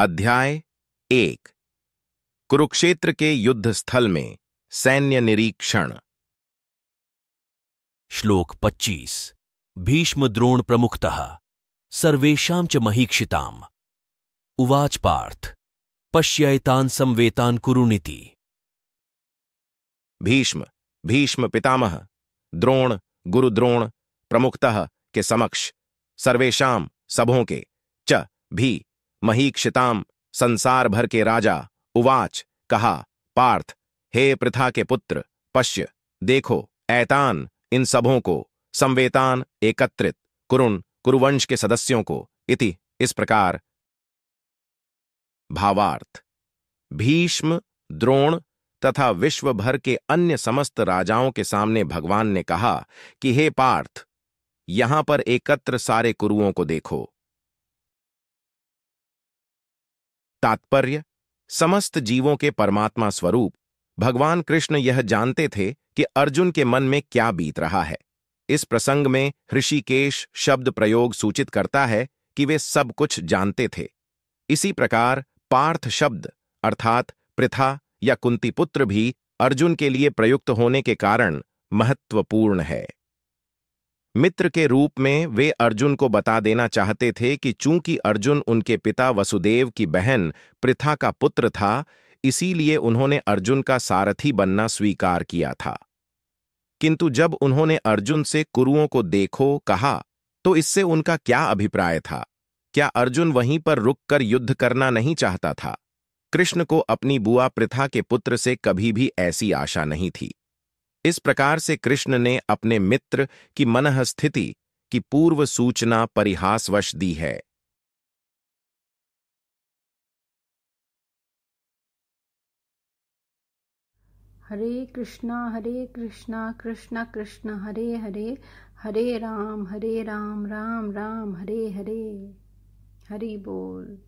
अध्याय एक कुरुक्षेत्र के युद्ध स्थल में सैन्य निरीक्षण श्लोक 25 भीष्म द्रोण प्रमुखतः सर्वेशा च महीक्षिता उवाच पार्थ पश्यैतान संवेतान कुरुनीति भीष्म भीष्म पितामह द्रोण गुरुद्रोण प्रमुखतः के समक्ष सर्वेशा सभों के च भी महीक्षिताम संसार भर के राजा उवाच कहा पार्थ हे प्रथा के पुत्र पश्य देखो ऐतान इन सबों को संवेतान एकत्रित कुरुण कुरुवंश के सदस्यों को इति इस प्रकार भावार्थ भीष्म द्रोण तथा विश्व भर के अन्य समस्त राजाओं के सामने भगवान ने कहा कि हे पार्थ यहां पर एकत्र सारे कुरुओं को देखो तात्पर्य समस्त जीवों के परमात्मा स्वरूप भगवान कृष्ण यह जानते थे कि अर्जुन के मन में क्या बीत रहा है इस प्रसंग में ऋषिकेश शब्द प्रयोग सूचित करता है कि वे सब कुछ जानते थे इसी प्रकार पार्थ शब्द अर्थात प्रथा या कुंतीपुत्र भी अर्जुन के लिए प्रयुक्त होने के कारण महत्वपूर्ण है मित्र के रूप में वे अर्जुन को बता देना चाहते थे कि चूंकि अर्जुन उनके पिता वसुदेव की बहन प्रथा का पुत्र था इसीलिए उन्होंने अर्जुन का सारथी बनना स्वीकार किया था किंतु जब उन्होंने अर्जुन से कुरुओं को देखो कहा तो इससे उनका क्या अभिप्राय था क्या अर्जुन वहीं पर रुककर युद्ध करना नहीं चाहता था कृष्ण को अपनी बुआ प्रथा के पुत्र से कभी भी ऐसी आशा नहीं थी इस प्रकार से कृष्ण ने अपने मित्र की मनःस्थिति की पूर्व सूचना परिहासवश दी है हरे कृष्णा हरे कृष्णा कृष्णा कृष्णा हरे हरे हरे राम हरे राम राम राम हरे हरे हरि बोल